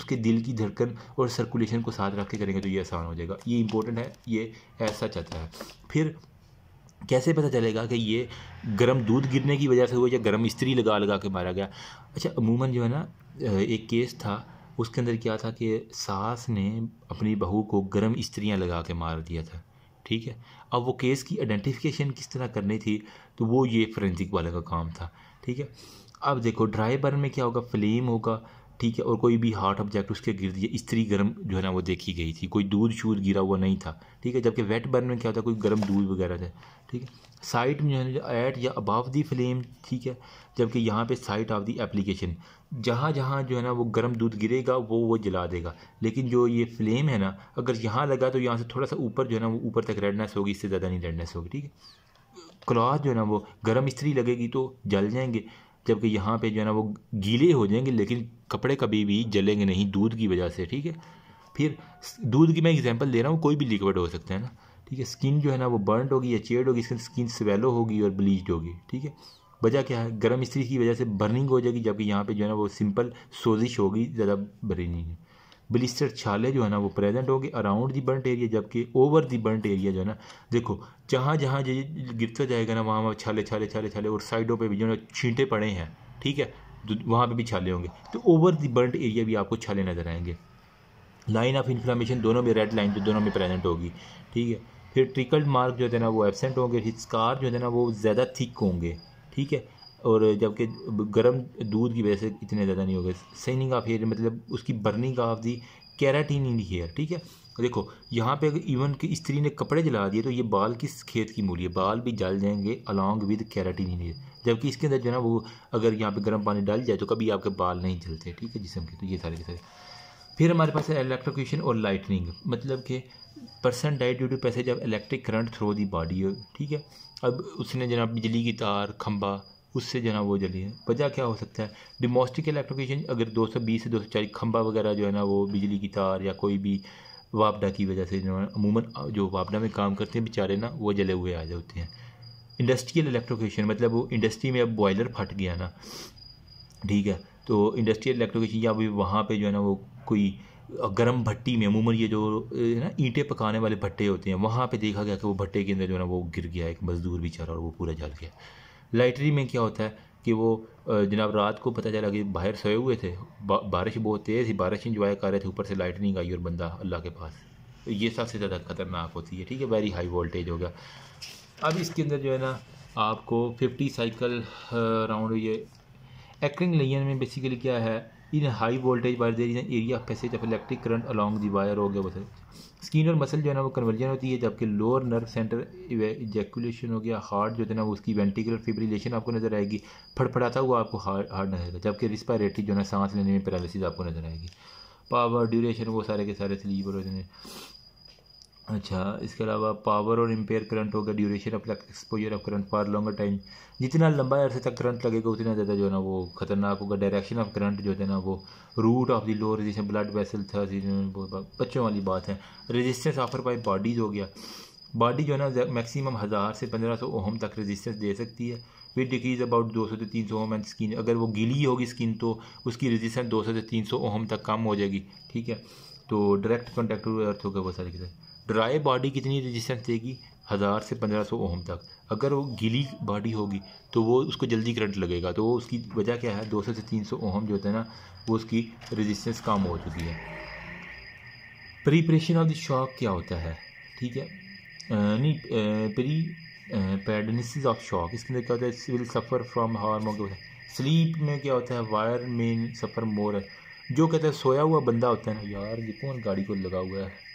उसके दिल की धड़कन और सर्कुलेशन को साथ रख के करेंगे तो ये आसान हो जाएगा ये इंपॉर्टेंट है ये ऐसा चाहता है फिर कैसे पता चलेगा कि ये गर्म दूध गिरने की वजह से हुआ या गर्म इस्त्री लगा लगा के मारा गया अच्छा अमूमन जो है ना एक केस था उसके अंदर क्या था कि सास ने अपनी बहू को गर्म इस्त्रियाँ लगा के मार दिया था ठीक है अब वो केस की आइडेंटिफिकेशन किस तरह करनी थी तो वो ये फ्रेंसिक वाले का काम था ठीक है अब देखो ड्राई बर्न में क्या होगा फ्लेम होगा ठीक है और कोई भी हार्ट ऑब्जेक्ट उसके गिर दिया स्त्री गर्म जो है ना वो देखी गई थी कोई दूध शूध गिरा हुआ नहीं था ठीक है जबकि वेट बर्न में क्या होता है कोई गर्म दूध वगैरह था ठीक है साइट में जो है ना एट या अबाव दी फ्लेम ठीक है जबकि यहाँ पे साइट ऑफ दी एप्लीकेशन जहाँ जहाँ जो है ना वो गर्म दूध गिरेगा वो वो जला देगा लेकिन जो ये फ्लेम है ना अगर यहाँ लगा तो यहाँ से थोड़ा सा ऊपर जो है ना वो ऊपर तक रेडनेस होगी इससे ज़्यादा नहीं रेडनेस होगी ठीक है क्लॉथ जो है ना वो गर्म स्त्री लगेगी तो जल जाएंगे जबकि यहाँ पे जो है ना वो गीले हो जाएंगे लेकिन कपड़े कभी भी जलेंगे नहीं दूध की वजह से ठीक है फिर दूध की मैं एग्जांपल दे रहा हूँ कोई भी लिक्विड हो सकता है ना ठीक है स्किन जो है ना वो बर्न होगी या चेड होगी स्किन स्वेलो होगी और ब्लीच होगी ठीक है वजह क्या है गर्म स्त्री की वजह से बर्निंग हो जाएगी जबकि यहाँ पर जो है ना वो सिंपल सोजिश होगी ज़्यादा बर्निंग ब्लिस्टर छाले जो है ना वो प्रेजेंट होंगे अराउंड दी बर्नट एरिया जबकि ओवर दी बर्नट एरिया जो है ना देखो जहाँ जहाँ ये गिरता जाएगा ना वहाँ वहाँ छाले छाले छाले छाले और साइडों पर भी जो है ना छींटे पड़े हैं ठीक है तो वहाँ पर भी छाले होंगे तो ओवर दी बर्नट एरिया भी आपको छाले नज़र आएंगे लाइन ऑफ इन्फ्लामेशन दोनों में रेड लाइन जो दोनों में प्रेजेंट होगी ठीक है फिर ट्रिकल्ड मार्क जो है ना वो एबसेंट होंगे स्कार जो है ना वो ज़्यादा थिक होंगे ठीक है और जबकि गर्म दूध की वजह से इतने ज़्यादा नहीं हो गए सैनिंग ऑफ हेयर मतलब उसकी burning of the keratin in hair ठीक है देखो यहाँ पे अगर इवन कि स्त्री ने कपड़े जला दिए तो ये बाल किस खेत की मूली है बाल भी जल जाएंगे along with keratin in hair जबकि इसके अंदर जो है ना वो अगर यहाँ पे गर्म पानी डाल जाए तो कभी आपके बाल नहीं जलते ठीक है जिसम के तो ये सारे के सारे फिर हमारे पास है इलेक्ट्रोक्यूशन और लाइटनिंग मतलब कि person died due to passage of electric current through the body ठीक है अब उसने जना बिजली की तार खंबा उससे जो है ना वो जली है वजह क्या हो सकता है डिमोस्टिक इलेक्ट्रोकेशन अगर 220 से 240 खंबा वगैरह जो है ना वो बिजली की तार या कोई भी वापडा की वजह से जो अमूमन जो वापडा में काम करते हैं बेचारे ना वो जले हुए आ जाते हैं इंडस्ट्रियल इलेक्ट्रोकेशन मतलब वो इंडस्ट्री में अब बॉयलर फट गया ना ठीक है तो इंडस्ट्रियल इलेक्ट्रोकेशन या अभी वहाँ पर जो है ना वो कोई गर्म भट्टी में अमूमन ये जो है ना ईंटें पकाने वाले भट्टे होते हैं वहाँ पर देखा गया कि वो भट्टे के अंदर जो है ना वो गिर गया एक मज़दूर बेचारा और वो पूरा जल गया लाइटरी में क्या होता है कि वो जनाब रात को पता चला कि बाहर सोए हुए थे बा, बारिश बहुत तेज़ थी बारिश इंजॉय कर रहे थे ऊपर से लाइटनिंग आई और बंदा अल्लाह के पास तो ये सबसे ज़्यादा ख़तरनाक होती है ठीक है वेरी हाई वोल्टेज हो गया अब इसके अंदर जो है ना आपको 50 साइकिल राउंड ये एक्रिंग लेन में बेसिकली क्या है in high voltage wire there area of passage of electric current along the wire हो गया बताए स्किन और मसल जो है ना वो कन्वर्जन होती है जबकि लोअर नर्व सेंटर इजैकुलेशन हो गया हार्ट जो है ना वो उसकी वेंटिकुलर फिब्रिलेशन आपको नज़र आएगी फड़फड़ाता हुआ आपको हार्ट हार्ट नजर आएगा जबकि रिस्पायरेटरी जो है ना सांस लेने में पैरालिसिस आपको नज़र आएगी पावर ड्यूरेशन वो सारे के सारे स्लीप और अच्छा इसके अलावा पावर और इम्पेयर करंट होगा duration of exposure of current for longer time जितना लंबा अरसे तक करंट लगेगा उतना ज़्यादा जो है ना वो खतरनाक होगा डायरेक्शन ऑफ करंट जो है ना वो route of the low resistance blood vessel था बच्चों वाली बात है रेजिस्टेंस ऑफर बाई बॉडीज हो गया बॉडी जो है ना मैक्सिमम हज़ार से पंद्रह सौ ओहम तक रेजिस्टेंस दे सकती है विद डिक्रीज अबाउट दो सौ से तीन सौ ओहम एंड स्किन अगर वो गीली होगी स्किन तो उसकी रेजिस्टेंस दो सौ से तीन सौ ओहम तक कम हो जाएगी ठीक है तो डायरेक्ट कॉन्टैक्ट अर्थ होगा वो सारे के सारे ड्राई बॉडी कितनी रेजिस्टेंस देगी हज़ार से पंद्रह सौ ओम तक अगर वो गीली बॉडी होगी तो वो उसको जल्दी करंट लगेगा तो वो उसकी वजह क्या है दो सौ से तीन सौ ओहम जो होता है ना वो उसकी रेजिस्टेंस कम हो चुकी है प्रीपरेशन ऑफ द शॉक क्या होता है ठीक है नहीं प्री पैडनिसिस ऑफ शॉक इसके अंदर क्या होता है will suffer from hormone sleep में क्या होता है वायर में सफ़र मोर है जो कहता है सोया हुआ बंदा होता है ना यार ये कौन गाड़ी को लगा हुआ है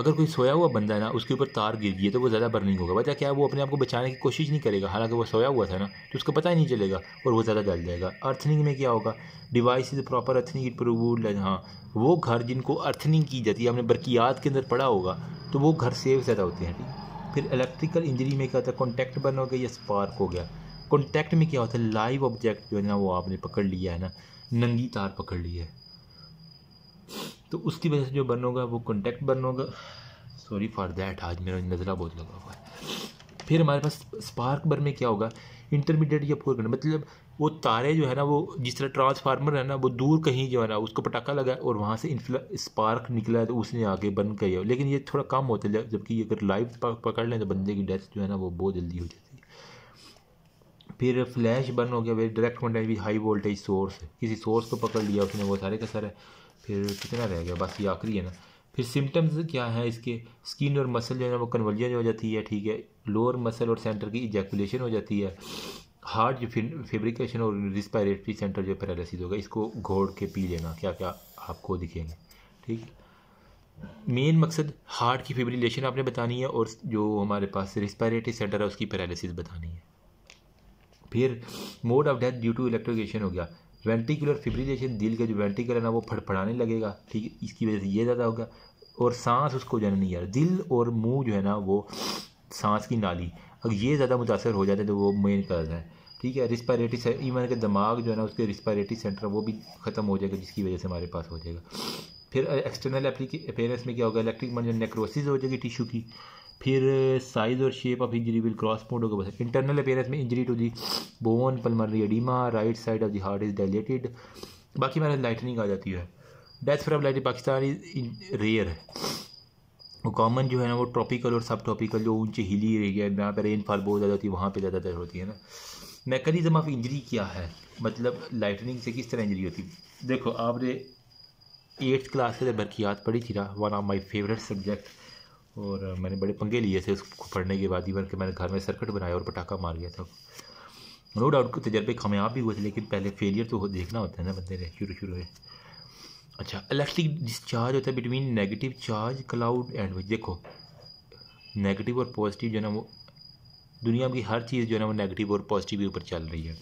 अगर कोई सोया हुआ बंदा है ना उसके ऊपर तार गिर गई तो वो ज़्यादा बर्निंग होगा वजह क्या है वो अपने आप को बचाने की कोशिश नहीं करेगा हालांकि वो सोया हुआ था ना तो उसको पता ही नहीं चलेगा और वो ज़्यादा जल जाएगा अर्थनिंग में क्या होगा device is proper earthing it हाँ वो घर जिनको अर्थनिंग की जाती है हमने बरकियात के अंदर पड़ा होगा तो वो घर सेफ ज़्यादा होते हैं ठीक फिर इलेक्ट्रिकल इंजरी में क्या होता है कॉन्टैक्ट बर्न हो गया या स्पार्क हो गया कॉन्टैक्ट में क्या होता है लाइव ऑब्जेक्ट जो है ना वो आपने पकड़ लिया है ना नंगी तार पकड़ ली है तो उसकी वजह से जो बर्न होगा वो कॉन्टैक्ट बर्न होगा सॉरी फॉर दैट आज मेरा नज़रा बहुत लगा हुआ है फिर हमारे पास स्पार्क बर्न में क्या होगा इंटरमीडिएट या फोर घंटे मतलब वो तारे जो है ना वो जिस तरह ट्रांसफार्मर है ना वो दूर कहीं जो है ना उसको पटाखा लगा और वहाँ से स्पार्क निकला तो उसने आगे बंद कर लेकिन ये थोड़ा कम होता है जबकि अगर लाइव पकड़ लें तो बंदे की डेथ जो है ना वो बहुत जल्दी हो जाती है फिर फ्लैश बर्न हो गया वे डायरेक्ट कॉन्टैक्ट भी हाई वोल्टेज सोर्स किसी सोर्स को पकड़ लिया उसने वो सारे का सारा फिर कितना रह गया बस ये आखिरी है ना फिर सिम्टम्स क्या है इसके स्किन और मसल जो है ना वो कन्वर्जन हो जाती है ठीक है लोअर मसल और सेंटर की इजैकुलेशन हो जाती है हार्ट जो फेब्रिकेशन और रिस्पायरेटरी सेंटर जो पैरालिसिस होगा इसको घोड़ के पी लेना क्या क्या आपको दिखेंगे ठीक मेन मकसद हार्ट की फेब्रिलेशन आपने बतानी है और जो हमारे पास रिस्पायरेटरी सेंटर है उसकी पैरालिसिस बतानी है फिर mode of death due to electrocution हो गया वेंटिकुलर फिब्रिलेशन दिल का जो वेंटिकल है ना वो फड़फड़ाने लगेगा ठीक है इसकी वजह से ये ज़्यादा होगा और सांस उसको जाना नहीं रहा दिल और मुंह जो है ना वो सांस की नाली अगर ये ज़्यादा मुतासर हो जाता है तो वो मेन काज है ठीक है रिस्पायरेटरी इवन का दिमाग जो है ना उसके रिस्पायरेटरी सेंटर वो भी ख़त्म हो जाएगा जिसकी वजह से हमारे पास हो जाएगा फिर एक्सटर्नल अपेयरेंस में क्या होगा इलेक्ट्रिक मन मतलब जो नेक्रोसिस हो जाएगी टिश्यू की फिर साइज़ और shape of injury will cross point होगा बस इंटरनल अपेयरेंस में injury to the bone pulmonary oedema right side of the heart is dilated बाकी मैंने लाइटनिंग आ जाती है death from light Pakistan is rare है वो कॉमन जो है ना वो ट्रॉपिकल और सब ट्रॉपिकल जो ऊंचे हिली एरिया गया जहाँ पर रेनफॉल बहुत ज़्यादा होती है वहाँ पर ज़्यादातर होती है ना मैकनिज़म ऑफ इंजरी क्या है मतलब लाइटनिंग से किस तरह इंजरी होती है देखो आपने एट्थ क्लास से तो बरकियात पढ़ी थी ना one of my favourite subject और मैंने बड़े पंगे लिए थे उसको पढ़ने के बाद इवन कि मैंने घर में सर्कट बनाया और पटाखा मार गया था नो डाउट के तजर्बे कामयाब भी हुए थे लेकिन पहले फेलियर तो देखना होता है ना बंदे ने शुरू शुरू में अच्छा इलेक्ट्रिक डिस्चार्ज होता है between negative charge cloud and which देखो नेगेटिव और पॉजिटिव जो है ना वो दुनिया की हर चीज़ जो है ना वो नेगेटिव और पॉजिटिव के ऊपर चल रही है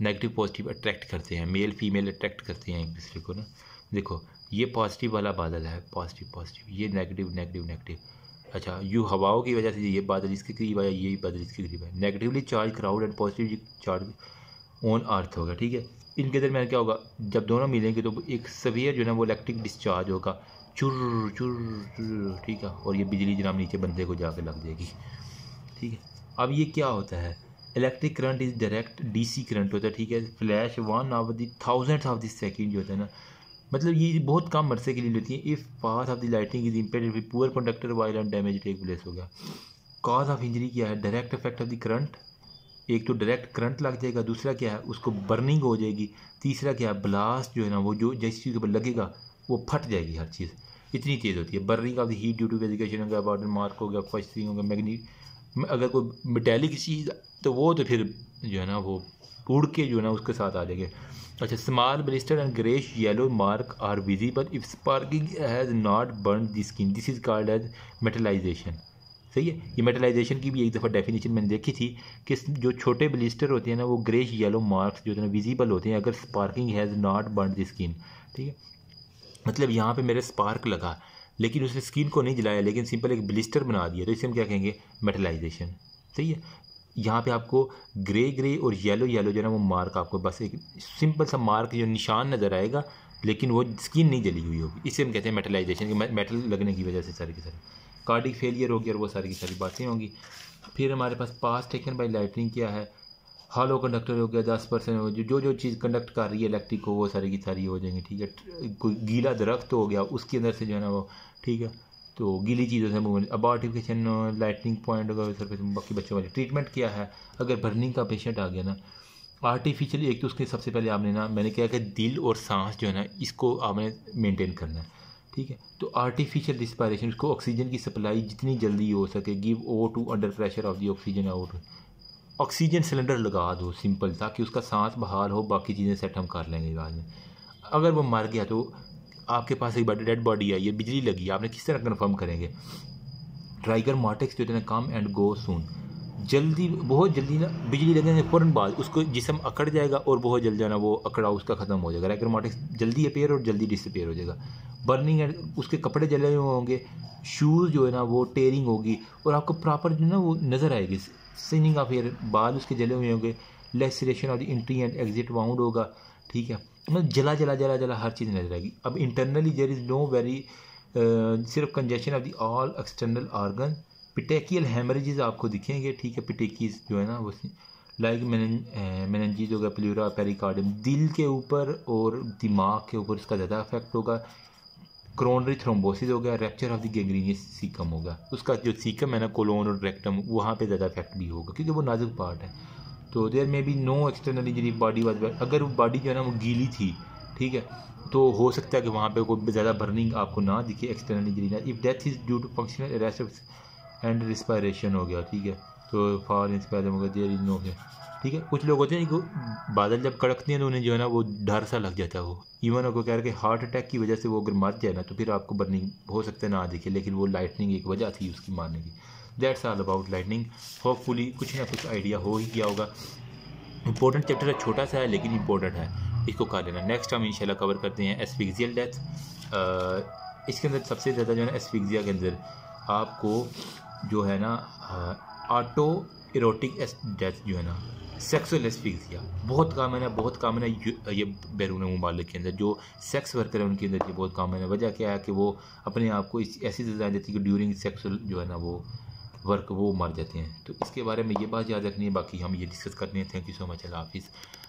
नेगेटिव पॉजिटिव अट्रैक्ट करते हैं मेल फीमेल अट्रैक्ट करते हैं एक दूसरे को ना देखो ये पॉजिटिव वाला बादल है पॉजिटिव पॉजिटिव ये नेगेटिव नेगेटिव नेगेटिव अच्छा यू हवाओं की वजह से ये बादल इसके करीब आया ये बादल इसके करीब आया negatively charge cloud and positively charge on earth होगा ठीक है इनके दरमियान क्या होगा जब दोनों मिलेंगे तो एक सवियर जो है वो इलेक्ट्रिक डिस्चार्ज होगा चुर चुर चुर ठीक है और ये बिजली जनाब नीचे बंदे को जाकर लग जाएगी ठीक है अब ये क्या होता है electric current is direct DC current होता है ठीक है flash one of the thousand of the second जो होता है ना मतलब ये बहुत कम अरसे के लिए होती है if pass of the lighting is impair with poor conductor wire and damage take place होगा कॉज ऑफ इंजरी क्या है direct effect of the current एक तो डायरेक्ट करंट लग जाएगा दूसरा क्या है उसको बर्निंग हो जाएगी तीसरा क्या है ब्लास्ट जो है ना वो जो जिस चीज़ के ऊपर लगेगा वो फट जाएगी हर चीज़ इतनी तेज़ होती है burning of the heat due to vesication हो गया वाटर मार्क हो गया फस्टिंग हो गया मैगनी अगर कोई मेटेलिक चीज़ तो वो तो फिर जो है ना वो उड़ के जो है ना उसके साथ आ जाएंगे अच्छा small blister and greyish yellow mark are visible if sparking has not burn the skin this is called as metallisation सही है ये मेटलाइजेशन की भी एक दफ़ा डेफिनेशन मैंने देखी थी कि जो छोटे ब्लिस्टर होते हैं ना वो ग्रेश येलो मार्क्स जो है ना विजिबल होते हैं अगर sparking has not burn the skin ठीक है मतलब यहाँ पे मेरे स्पार्क लगा लेकिन उसने स्किन को नहीं जलाया लेकिन सिंपल एक ब्लिस्टर बना दिया तो इसे हम क्या कहेंगे मेटलाइजेशन सही है यहाँ पे आपको ग्रे ग्रे और येलो येलो जो है ना वो मार्क आपको बस एक सिंपल सा मार्क जो निशान नज़र आएगा लेकिन वो स्किन नहीं जली हुई होगी इसे हम कहते हैं मेटलाइजेशन के मेटल लगने की वजह से सारी की सारी कार्डिक फेलियर होगी और वो सारी की सारी बातें होंगी फिर हमारे पास पास टेकन बाई लाइटनिंग क्या है हॉलो कंडक्टर हो गया दस परसेंट हो जो जो जो चीज़ कंडक्ट कर रही है इलेक्ट्रिक को वो सारी की सारी हो जाएंगी ठीक है कोई गीला दरख्त हो गया उसके अंदर से जो है ना वो ठीक है तो गीली चीज़ों से मूव अब आर्टिफिकेशन लाइटनिंग पॉइंट वगैरह सर्फेस बाकी बच्चों वाले ट्रीटमेंट किया है अगर बर्निंग का पेशेंट आ गया ना आर्टिफिशियल एक तो उसके सबसे पहले आपने ना मैंने क्या कि दिल और सांस जो है ना इसको आपने मेंटेन करना है ठीक है तो आर्टिफिशियल रिस्पायरेशन उसको ऑक्सीजन की सप्लाई जितनी जल्दी हो सके give O two under pressure of the oxygen out oxygen cylinder लगा दो सिंपल ताकि उसका सांस बहाल हो बाकी चीज़ें सेट हम कर लेंगे बाद में अगर वो मर गया तो आपके पास एक बॉडी डेड बॉडी आई है बिजली लगी है आपने किस तरह कन्फर्म करेंगे ट्राइगर मार्टेक्स जो है ना कम एंड गो सून जल्दी बहुत जल्दी ना बिजली लगने से फ़ौरन बाद उसको जिसम अकड़ जाएगा और बहुत जल्दी जाना वो अकड़ा उसका ख़त्म हो जाएगा मार्टेक्स जल्दी अपेयर और जल्दी डिसअपेयर हो जाएगा बर्निंग एंड उसके कपड़े जले हुए होंगे शूज़ जो है ना वो टेयरिंग होगी और आपको प्रॉपर जो है ना वो नज़र आएगी सीनिंग ऑफ एयर बाल उसके जले हुए होंगे laceration of the entry and exit wound होगा ठीक है मतलब जला जला जला जला हर चीज़ नजर आएगी अब internally there is no very सिर्फ congestion of the all external organ petechial haemorrhages आपको दिखेंगे ठीक है पिटेकीज जो है ना वो लाइक मैनजीज गया प्लूरा पेरिकार्डियम दिल के ऊपर और दिमाग के ऊपर इसका ज़्यादा इफेक्ट होगा क्रोनरी थ्रोम्बोसिस हो गया rupture of the gangrenous caecum होगा उसका जो सीकम है ना कोलोन और रेक्टम वहाँ पे ज़्यादा इफेक्ट भी होगा क्योंकि वो नाजुक पार्ट है तो there may be no external injury body was अगर वो बॉडी जो है ना वो गीली थी ठीक है तो हो सकता है कि वहाँ पे कोई ज़्यादा बर्निंग आपको ना दिखे एक्सटर्नल इंजरी ना if death is due to functional arrest and respiration हो गया ठीक है तो फॉर इंस्पायर हो गया देर इज नो गया ठीक है कुछ लोग होते हैं कि बादल जब कड़कते हैं तो उन्हें जो है ना वो डर सा लग जाता है वो इवन अगर कह रहे हैं हार्ट अटैक की वजह से वो अगर मर जाए ना तो फिर आपको बर्निंग हो सकता है ना दिखे लेकिन वो लाइटनिंग एक वजह थी उसकी मारने की that's all about lightning hopefully कुछ ना कुछ आइडिया हो ही गया होगा इंपॉर्टेंट चैप्टर है छोटा सा है लेकिन इंपॉर्टेंट है इसको कर लेना नेक्स्ट हम इंशाल्लाह कवर करते हैं एसफिक्जियल डेथ इसके अंदर सबसे ज़्यादा जो है ना एसफिक्जिया के अंदर आपको जो है ना ऑटो इरोटिक डेथ जो है ना सेक्सुअल एसफिक्जिया बहुत कामन है बहुत कामन है ये बैरून ममालिक के अंदर जो सेक्स वर्कर है उनके अंदर ये बहुत कामन है वजह क्या है कि वो अपने आप को ऐसी सजाएँ देती है कि ड्यूरिंग सेक्सुअल जो है ना वो वर्क वो मर जाते हैं तो इसके बारे में ये बात याद रखनी है बाकी हम ये डिस्कस करने थैंक यू सो मच अल्लाह हाफिज़